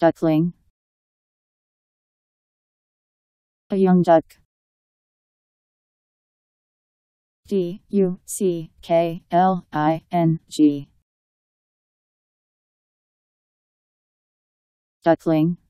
Duckling A young duck. D U C K L I N G Duckling